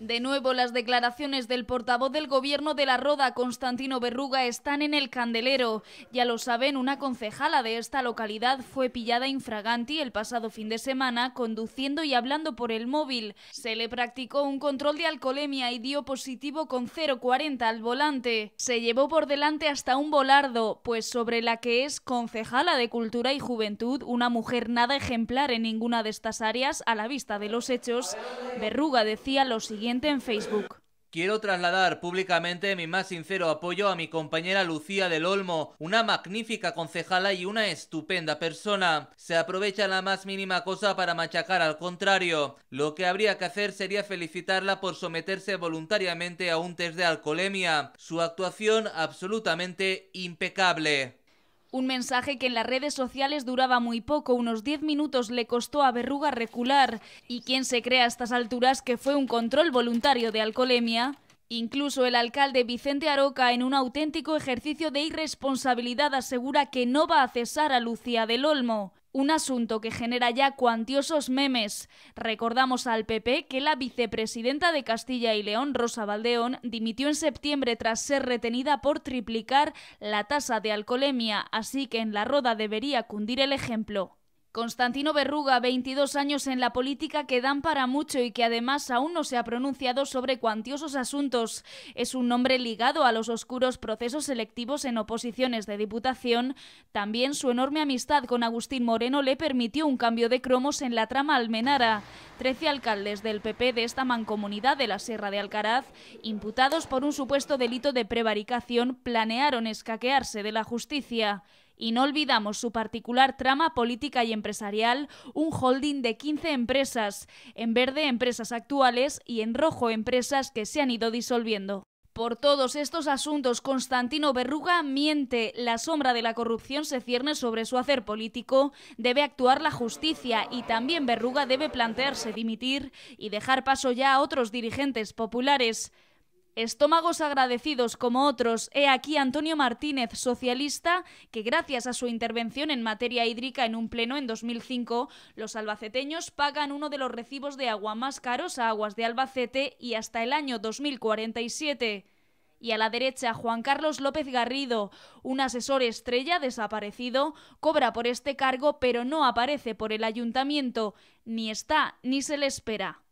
De nuevo, las declaraciones del portavoz del gobierno de la Roda, Constantino Berruga, están en el candelero. Ya lo saben, una concejala de esta localidad fue pillada infraganti el pasado fin de semana conduciendo y hablando por el móvil. Se le practicó un control de alcoholemia y dio positivo con 0,40 al volante. Se llevó por delante hasta un volardo, pues sobre la que es concejala de Cultura y Juventud, una mujer nada ejemplar en ninguna de estas áreas, a la vista de los hechos, Berruga decía lo siguiente en Facebook. Quiero trasladar públicamente mi más sincero apoyo a mi compañera Lucía del Olmo, una magnífica concejala y una estupenda persona. Se aprovecha la más mínima cosa para machacar al contrario. Lo que habría que hacer sería felicitarla por someterse voluntariamente a un test de alcoholemia. Su actuación absolutamente impecable. Un mensaje que en las redes sociales duraba muy poco, unos 10 minutos le costó a Berruga recular. ¿Y quién se cree a estas alturas que fue un control voluntario de alcoholemia? Incluso el alcalde Vicente Aroca, en un auténtico ejercicio de irresponsabilidad, asegura que no va a cesar a Lucía del Olmo un asunto que genera ya cuantiosos memes. Recordamos al PP que la vicepresidenta de Castilla y León, Rosa Valdeón, dimitió en septiembre tras ser retenida por triplicar la tasa de alcoholemia, así que en la roda debería cundir el ejemplo. Constantino Berruga, 22 años en la política que dan para mucho y que además aún no se ha pronunciado sobre cuantiosos asuntos. Es un nombre ligado a los oscuros procesos selectivos en oposiciones de diputación. También su enorme amistad con Agustín Moreno le permitió un cambio de cromos en la trama Almenara. Trece alcaldes del PP de esta mancomunidad de la Sierra de Alcaraz, imputados por un supuesto delito de prevaricación, planearon escaquearse de la justicia. Y no olvidamos su particular trama política y empresarial, un holding de 15 empresas, en verde empresas actuales y en rojo empresas que se han ido disolviendo. Por todos estos asuntos, Constantino Berruga miente, la sombra de la corrupción se cierne sobre su hacer político, debe actuar la justicia y también Berruga debe plantearse dimitir y dejar paso ya a otros dirigentes populares. Estómagos agradecidos como otros, he aquí Antonio Martínez, socialista, que gracias a su intervención en materia hídrica en un pleno en 2005, los albaceteños pagan uno de los recibos de agua más caros a Aguas de Albacete y hasta el año 2047 y a la derecha Juan Carlos López Garrido, un asesor estrella desaparecido, cobra por este cargo pero no aparece por el ayuntamiento, ni está ni se le espera.